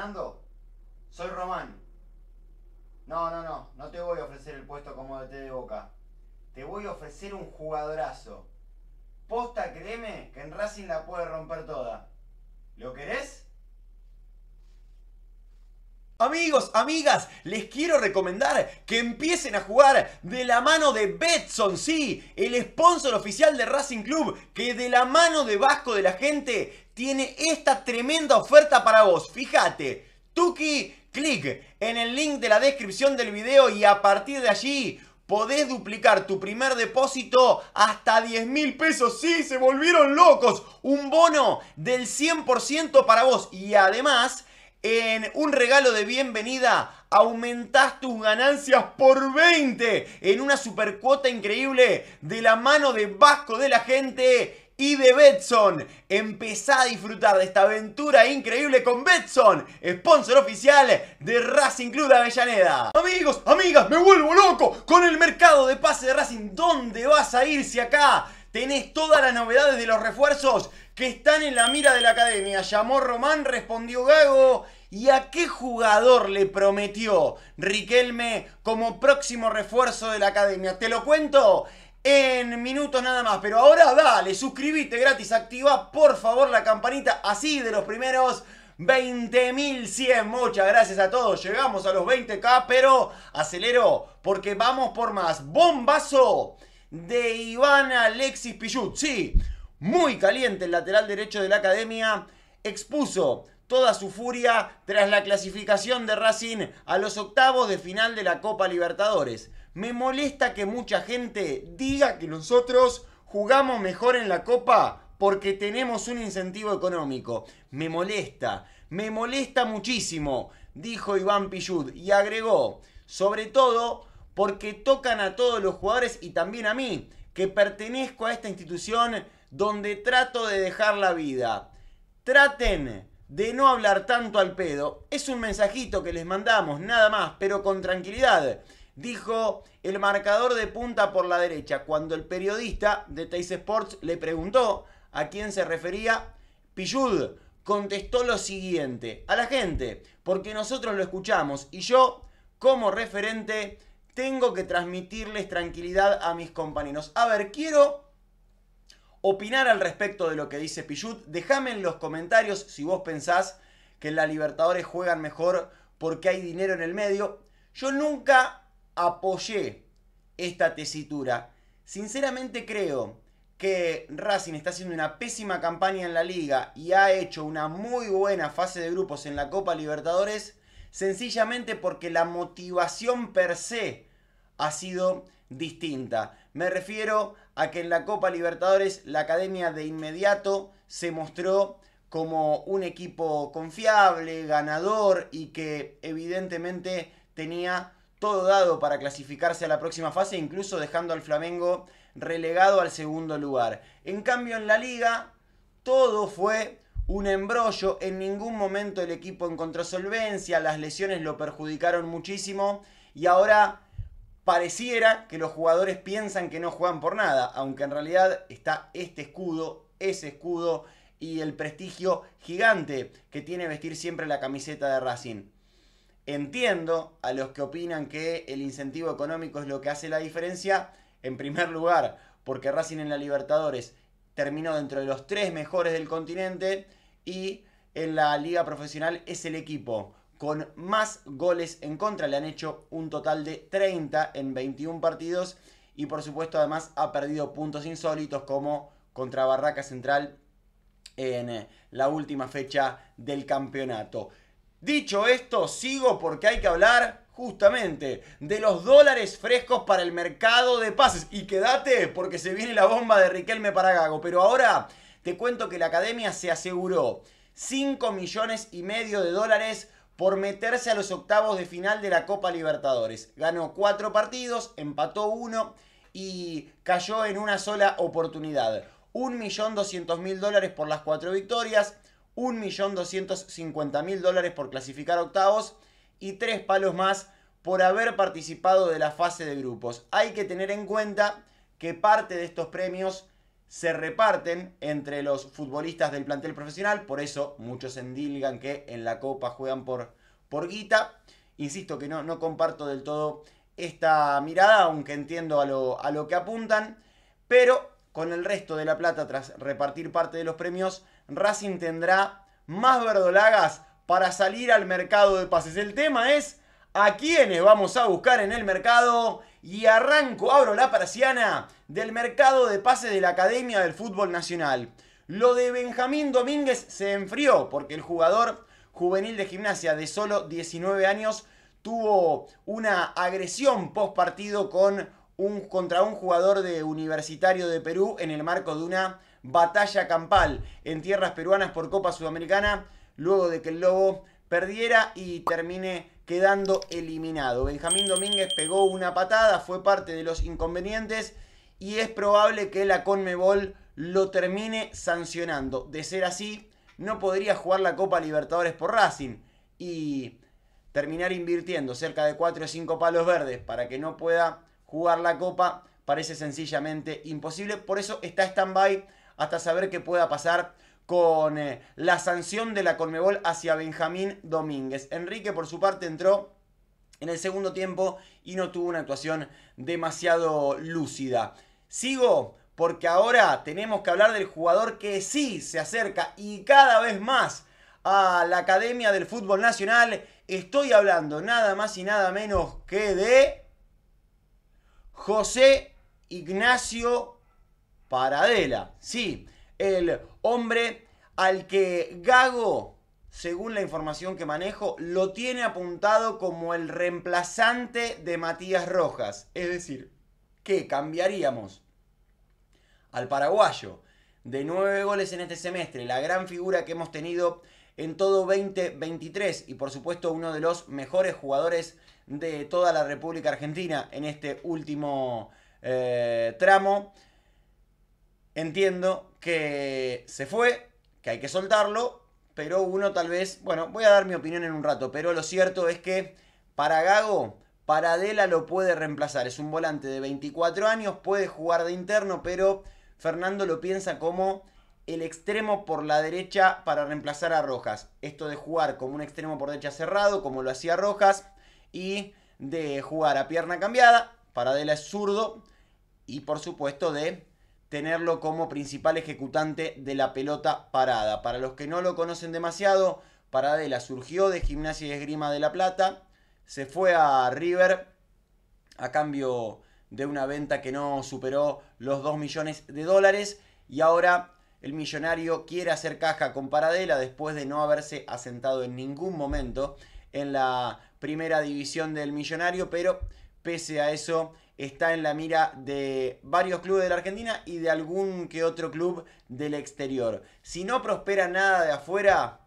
Fernando, soy Román. No, no, no, no te voy a ofrecer el puesto como de de boca. Te voy a ofrecer un jugadorazo. Posta, créeme que en Racing la puede romper toda. ¿Lo querés? Amigos, amigas, les quiero recomendar que empiecen a jugar de la mano de Betson, sí, el sponsor oficial de Racing Club, que de la mano de Vasco de la gente tiene esta tremenda oferta para vos. Fíjate, Tuki, clic en el link de la descripción del video y a partir de allí podés duplicar tu primer depósito hasta 10 mil pesos. Sí, se volvieron locos. Un bono del 100% para vos y además en un regalo de bienvenida aumentás tus ganancias por 20 en una supercuota increíble de la mano de Vasco de la Gente y de Betson. Empezá a disfrutar de esta aventura increíble con Betson, sponsor oficial de Racing Club de Avellaneda. Amigos, amigas, me vuelvo loco con el mercado de pase de Racing. ¿Dónde vas a ir si acá? Tenés todas las novedades de los refuerzos que están en la mira de la academia. Llamó Román, respondió Gago ¿Y a qué jugador le prometió Riquelme como próximo refuerzo de la academia? Te lo cuento en minutos nada más. Pero ahora dale, suscríbete gratis, activa por favor la campanita así de los primeros 20.100. Muchas gracias a todos. Llegamos a los 20k, pero acelero porque vamos por más. Bombazo de Iván Alexis Pichut. Sí, muy caliente el lateral derecho de la academia. Expuso toda su furia tras la clasificación de Racing a los octavos de final de la Copa Libertadores. Me molesta que mucha gente diga que nosotros jugamos mejor en la Copa porque tenemos un incentivo económico. Me molesta, me molesta muchísimo, dijo Iván Pillud y agregó, sobre todo porque tocan a todos los jugadores y también a mí, que pertenezco a esta institución donde trato de dejar la vida. Traten de no hablar tanto al pedo. Es un mensajito que les mandamos, nada más, pero con tranquilidad. Dijo el marcador de punta por la derecha cuando el periodista de Tays Sports le preguntó a quién se refería. Pillud contestó lo siguiente, a la gente, porque nosotros lo escuchamos y yo, como referente, tengo que transmitirles tranquilidad a mis compañeros. A ver, quiero opinar al respecto de lo que dice Pichut. Déjame en los comentarios si vos pensás que las Libertadores juegan mejor porque hay dinero en el medio. Yo nunca apoyé esta tesitura. Sinceramente creo que Racing está haciendo una pésima campaña en la liga y ha hecho una muy buena fase de grupos en la Copa Libertadores, sencillamente porque la motivación per se ha sido distinta. Me refiero a que en la Copa Libertadores la academia de inmediato se mostró como un equipo confiable, ganador y que evidentemente tenía todo dado para clasificarse a la próxima fase, incluso dejando al Flamengo relegado al segundo lugar. En cambio en la liga todo fue un embrollo, en ningún momento el equipo encontró solvencia, las lesiones lo perjudicaron muchísimo y ahora pareciera que los jugadores piensan que no juegan por nada, aunque en realidad está este escudo, ese escudo y el prestigio gigante que tiene vestir siempre la camiseta de Racing. Entiendo a los que opinan que el incentivo económico es lo que hace la diferencia. En primer lugar, porque Racing en la Libertadores terminó dentro de los tres mejores del continente y en la liga profesional es el equipo con más goles en contra. Le han hecho un total de 30 en 21 partidos. Y por supuesto además ha perdido puntos insólitos como contra Barraca Central en eh, la última fecha del campeonato. Dicho esto, sigo porque hay que hablar justamente de los dólares frescos para el mercado de pases. Y quédate porque se viene la bomba de Riquelme para Gago. Pero ahora te cuento que la academia se aseguró 5 millones y medio de dólares por meterse a los octavos de final de la Copa Libertadores. Ganó cuatro partidos, empató uno y cayó en una sola oportunidad. 1.200.000 dólares por las cuatro victorias, 1.250.000 dólares por clasificar octavos y tres palos más por haber participado de la fase de grupos. Hay que tener en cuenta que parte de estos premios se reparten entre los futbolistas del plantel profesional, por eso muchos endilgan que en la Copa juegan por, por guita. Insisto que no, no comparto del todo esta mirada, aunque entiendo a lo, a lo que apuntan, pero con el resto de la plata tras repartir parte de los premios, Racing tendrá más verdolagas para salir al mercado de pases. El tema es a quienes vamos a buscar en el mercado. Y arranco, abro la persiana del mercado de pases de la Academia del Fútbol Nacional. Lo de Benjamín Domínguez se enfrió porque el jugador juvenil de gimnasia de solo 19 años tuvo una agresión post partido con contra un jugador de Universitario de Perú en el marco de una batalla campal en tierras peruanas por Copa Sudamericana, luego de que el Lobo perdiera y termine quedando eliminado. Benjamín Domínguez pegó una patada, fue parte de los inconvenientes y es probable que la Conmebol lo termine sancionando. De ser así, no podría jugar la Copa Libertadores por Racing y terminar invirtiendo cerca de 4 o 5 palos verdes para que no pueda jugar la Copa parece sencillamente imposible. Por eso está stand-by hasta saber qué pueda pasar con eh, la sanción de la Conmebol hacia Benjamín Domínguez. Enrique, por su parte, entró en el segundo tiempo y no tuvo una actuación demasiado lúcida. Sigo porque ahora tenemos que hablar del jugador que sí se acerca y cada vez más a la Academia del Fútbol Nacional. Estoy hablando nada más y nada menos que de José Ignacio Paradela. Sí, el hombre al que Gago, según la información que manejo, lo tiene apuntado como el reemplazante de Matías Rojas. Es decir, que cambiaríamos al paraguayo de nueve goles en este semestre, la gran figura que hemos tenido en todo 2023 y por supuesto uno de los mejores jugadores de toda la República Argentina en este último eh, tramo entiendo que se fue, que hay que soltarlo, pero uno tal vez, bueno, voy a dar mi opinión en un rato, pero lo cierto es que para Gago, para Adela lo puede reemplazar, es un volante de 24 años, puede jugar de interno, pero Fernando lo piensa como el extremo por la derecha para reemplazar a Rojas. Esto de jugar como un extremo por derecha cerrado, como lo hacía Rojas, y de jugar a pierna cambiada, Paradela es zurdo, y por supuesto de tenerlo como principal ejecutante de la pelota parada. Para los que no lo conocen demasiado, Paradela surgió de Gimnasia y Esgrima de La Plata, se fue a River a cambio de una venta que no superó los 2 millones de dólares y ahora el millonario quiere hacer caja con Paradela después de no haberse asentado en ningún momento en la primera división del millonario, pero pese a eso está en la mira de varios clubes de la Argentina y de algún que otro club del exterior. Si no prospera nada de afuera,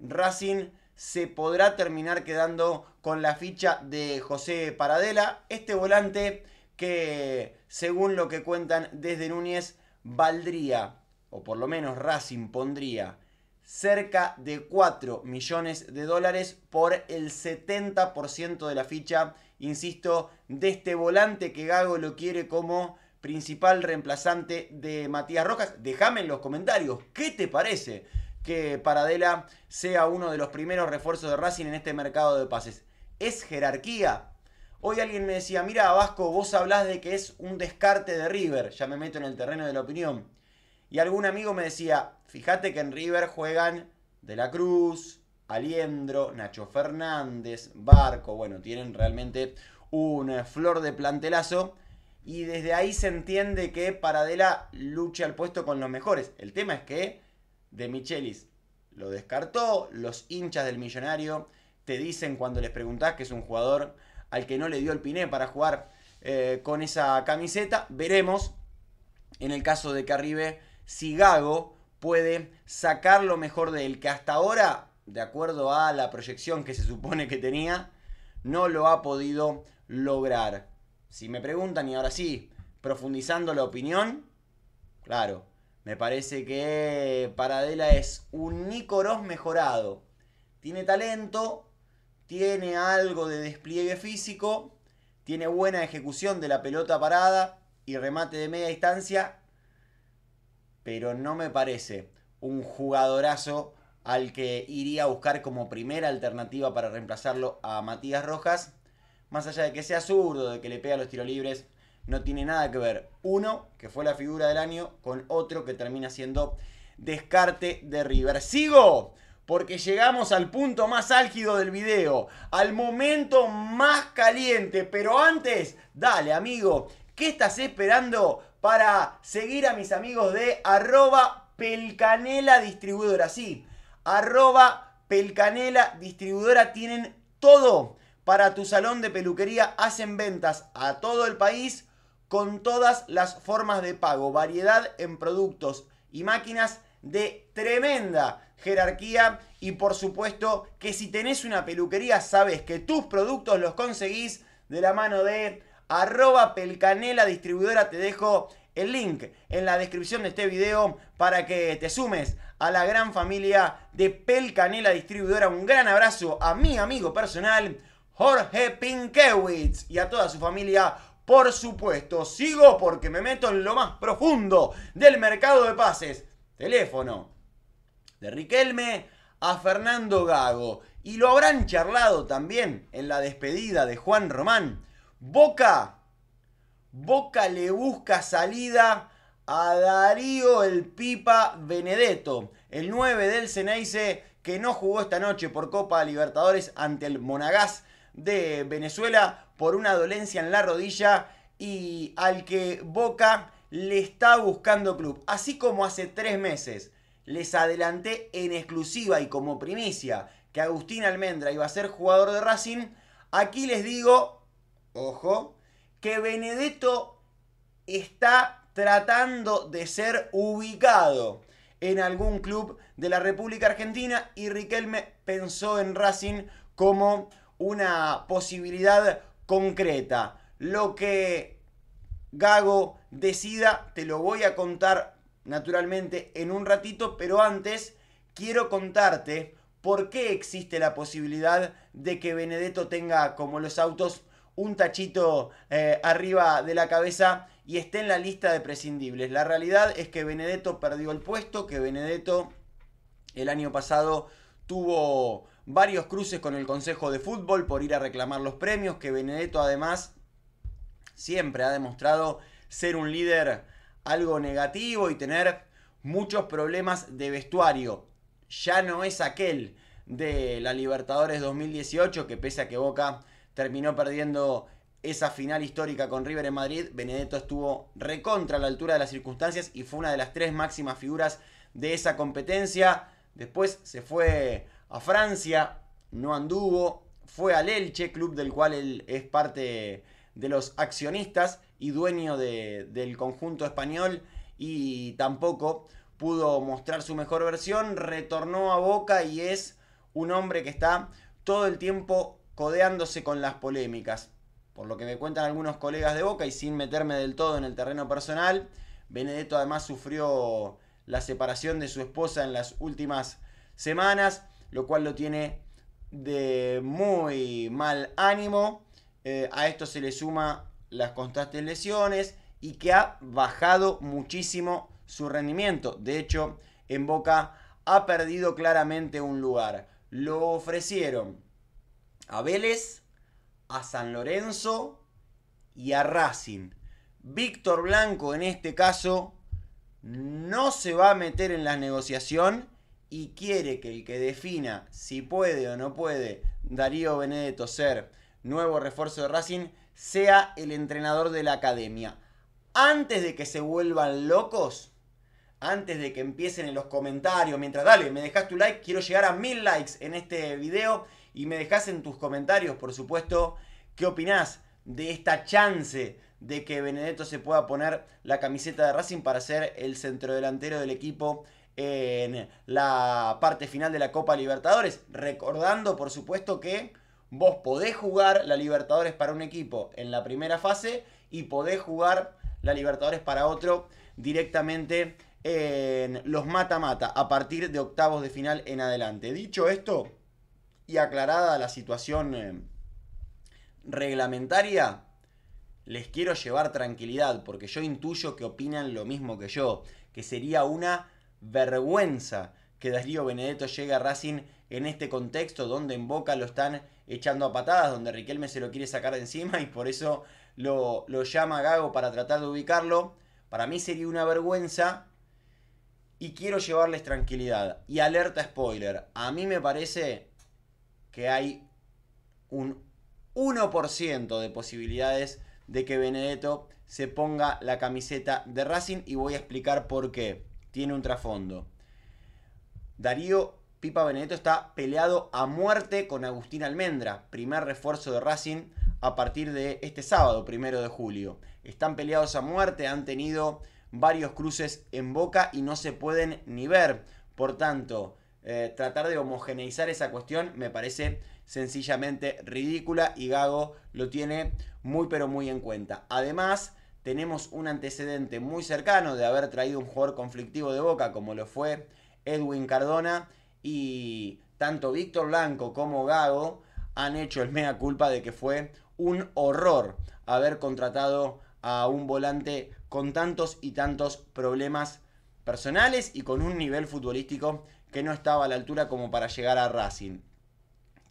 Racing se podrá terminar quedando con la ficha de José Paradela, este volante que, según lo que cuentan desde Núñez, valdría, o por lo menos Racing pondría, cerca de 4 millones de dólares por el 70% de la ficha insisto, de este volante que Gago lo quiere como principal reemplazante de Matías Rojas. Déjame en los comentarios qué te parece que Paradela sea uno de los primeros refuerzos de Racing en este mercado de pases. ¿Es jerarquía? Hoy alguien me decía, mira Vasco, vos hablás de que es un descarte de River, ya me meto en el terreno de la opinión. Y algún amigo me decía, fíjate que en River juegan De la Cruz, Aliendro, Nacho Fernández, Barco, bueno, tienen realmente una eh, flor de plantelazo. Y desde ahí se entiende que Paradela lucha al puesto con los mejores. El tema es que De Michelis lo descartó, los hinchas del Millonario te dicen cuando les preguntás que es un jugador al que no le dio el piné para jugar eh, con esa camiseta. Veremos en el caso de que si Gago puede sacar lo mejor de él, que hasta ahora de acuerdo a la proyección que se supone que tenía, no lo ha podido lograr. Si me preguntan, y ahora sí, profundizando la opinión, claro, me parece que Paradela es un Nicoros mejorado. Tiene talento, tiene algo de despliegue físico, tiene buena ejecución de la pelota parada y remate de media distancia, pero no me parece un jugadorazo al que iría a buscar como primera alternativa para reemplazarlo a Matías Rojas. Más allá de que sea zurdo, de que le pega los tiros libres, no tiene nada que ver uno, que fue la figura del año, con otro que termina siendo descarte de River. Sigo, porque llegamos al punto más álgido del video, al momento más caliente, pero antes, dale amigo, ¿qué estás esperando para seguir a mis amigos de arroba pelcanela distribuidora? Sí, arroba Pelcanela Distribuidora. Tienen todo para tu salón de peluquería. Hacen ventas a todo el país con todas las formas de pago. Variedad en productos y máquinas de tremenda jerarquía y por supuesto que si tenés una peluquería sabes que tus productos los conseguís de la mano de arroba pelcanela distribuidora te dejo el link en la descripción de este video para que te sumes a la gran familia de Pelcanela Distribuidora. Un gran abrazo a mi amigo personal Jorge Pinkewitz y a toda su familia. Por supuesto, sigo porque me meto en lo más profundo del mercado de pases. Teléfono de Riquelme a Fernando Gago. Y lo habrán charlado también en la despedida de Juan Román. Boca Boca le busca salida a Darío el Pipa Benedetto, el 9 del Ceneice que no jugó esta noche por Copa Libertadores ante el Monagas de Venezuela por una dolencia en la rodilla y al que Boca le está buscando club. Así como hace tres meses les adelanté en exclusiva y como primicia que Agustín Almendra iba a ser jugador de Racing, aquí les digo, ojo, que Benedetto está tratando de ser ubicado en algún club de la República Argentina y Riquelme pensó en Racing como una posibilidad concreta. Lo que Gago decida te lo voy a contar naturalmente en un ratito, pero antes quiero contarte por qué existe la posibilidad de que Benedetto tenga como los autos un tachito eh, arriba de la cabeza y esté en la lista de prescindibles. La realidad es que Benedetto perdió el puesto, que Benedetto el año pasado tuvo varios cruces con el Consejo de Fútbol por ir a reclamar los premios, que Benedetto además siempre ha demostrado ser un líder algo negativo y tener muchos problemas de vestuario. Ya no es aquel de la Libertadores 2018 que pese a que Boca terminó perdiendo esa final histórica con River en Madrid, Benedetto estuvo recontra a la altura de las circunstancias y fue una de las tres máximas figuras de esa competencia. Después se fue a Francia, no anduvo, fue al Elche, club del cual él es parte de los accionistas y dueño del conjunto español y tampoco pudo mostrar su mejor versión, retornó a Boca y es un hombre que está todo el tiempo codeándose con las polémicas. Por lo que me cuentan algunos colegas de Boca y sin meterme del todo en el terreno personal, Benedetto además sufrió la separación de su esposa en las últimas semanas, lo cual lo tiene de muy mal ánimo. Eh, a esto se le suma las constantes lesiones y que ha bajado muchísimo su rendimiento. De hecho, en Boca ha perdido claramente un lugar. Lo ofrecieron a Vélez, a San Lorenzo y a Racing. Víctor Blanco en este caso no se va a meter en la negociación y quiere que el que defina si puede o no puede Darío Benedetto ser nuevo refuerzo de Racing sea el entrenador de la academia. Antes de que se vuelvan locos, antes de que empiecen en los comentarios, mientras dale, me dejas tu like, quiero llegar a mil likes en este video y me dejás en tus comentarios, por supuesto, qué opinás de esta chance de que Benedetto se pueda poner la camiseta de Racing para ser el centrodelantero del equipo en la parte final de la Copa Libertadores. Recordando, por supuesto, que vos podés jugar la Libertadores para un equipo en la primera fase y podés jugar la Libertadores para otro directamente en los mata-mata a partir de octavos de final en adelante. Dicho esto, y aclarada la situación eh, reglamentaria, les quiero llevar tranquilidad, porque yo intuyo que opinan lo mismo que yo, que sería una vergüenza que Darío Benedetto llegue a Racing en este contexto donde en Boca lo están echando a patadas, donde Riquelme se lo quiere sacar de encima y por eso lo, lo llama Gago para tratar de ubicarlo. Para mí sería una vergüenza y quiero llevarles tranquilidad. Y alerta spoiler, a mí me parece que hay un 1% de posibilidades de que Benedetto se ponga la camiseta de Racing y voy a explicar por qué. Tiene un trasfondo. Darío Pipa Benedetto está peleado a muerte con Agustín Almendra, primer refuerzo de Racing a partir de este sábado, primero de julio. Están peleados a muerte, han tenido varios cruces en boca y no se pueden ni ver. Por tanto, eh, tratar de homogeneizar esa cuestión me parece sencillamente ridícula y Gago lo tiene muy pero muy en cuenta. Además, tenemos un antecedente muy cercano de haber traído un jugador conflictivo de Boca como lo fue Edwin Cardona y tanto Víctor Blanco como Gago han hecho el mea culpa de que fue un horror haber contratado a un volante con tantos y tantos problemas personales y con un nivel futbolístico que no estaba a la altura como para llegar a Racing.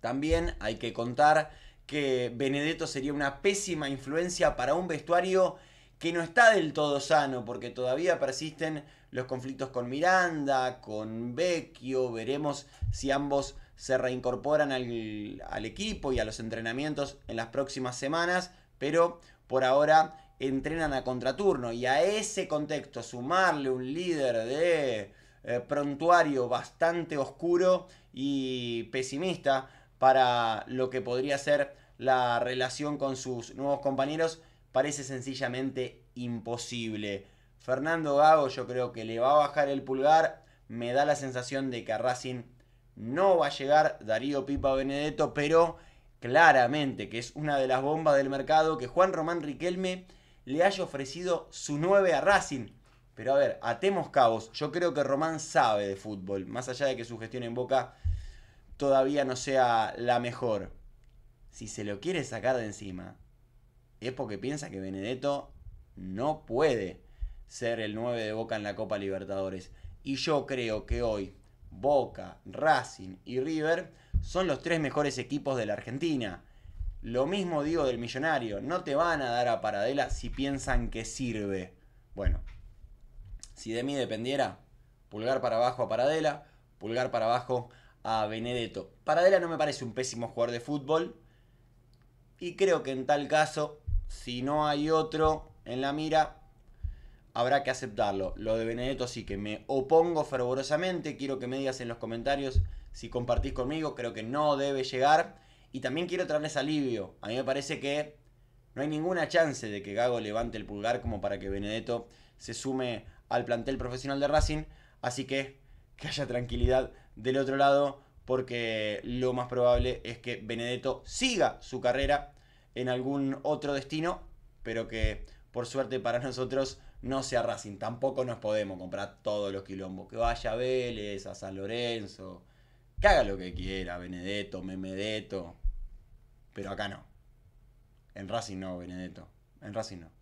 También hay que contar que Benedetto sería una pésima influencia para un vestuario que no está del todo sano, porque todavía persisten los conflictos con Miranda, con Vecchio, veremos si ambos se reincorporan al, al, equipo y a los entrenamientos en las próximas semanas, pero por ahora entrenan a contraturno y a ese contexto sumarle un líder de eh, prontuario bastante oscuro y pesimista para lo que podría ser la relación con sus nuevos compañeros parece sencillamente imposible. Fernando Gago yo creo que le va a bajar el pulgar, me da la sensación de que a Racing no va a llegar Darío Pipa Benedetto, pero claramente que es una de las bombas del mercado que Juan Román Riquelme le haya ofrecido su 9 a Racing. Pero a ver, atemos cabos. Yo creo que Román sabe de fútbol, más allá de que su gestión en Boca todavía no sea la mejor. Si se lo quiere sacar de encima, es porque piensa que Benedetto no puede ser el 9 de Boca en la Copa Libertadores. Y yo creo que hoy Boca, Racing y River son los tres mejores equipos de la Argentina. Lo mismo digo del millonario, no te van a dar a Paradela si piensan que sirve. Bueno, si de mí dependiera, pulgar para abajo a Paradela, pulgar para abajo a Benedetto. Paradela no me parece un pésimo jugador de fútbol. Y creo que en tal caso, si no hay otro en la mira, habrá que aceptarlo. Lo de Benedetto sí que me opongo fervorosamente. Quiero que me digas en los comentarios si compartís conmigo. Creo que no debe llegar. Y también quiero traerles alivio. A mí me parece que no hay ninguna chance de que Gago levante el pulgar como para que Benedetto se sume al plantel profesional de Racing. Así que que haya tranquilidad del otro lado, porque lo más probable es que Benedetto siga su carrera en algún otro destino, pero que por suerte para nosotros no sea Racing. Tampoco nos podemos comprar todos los quilombos. Que vaya a Vélez, a San Lorenzo, que haga lo que quiera, Benedetto, Memedetto. Pero acá no. En Racing no, Benedetto. En Racing no.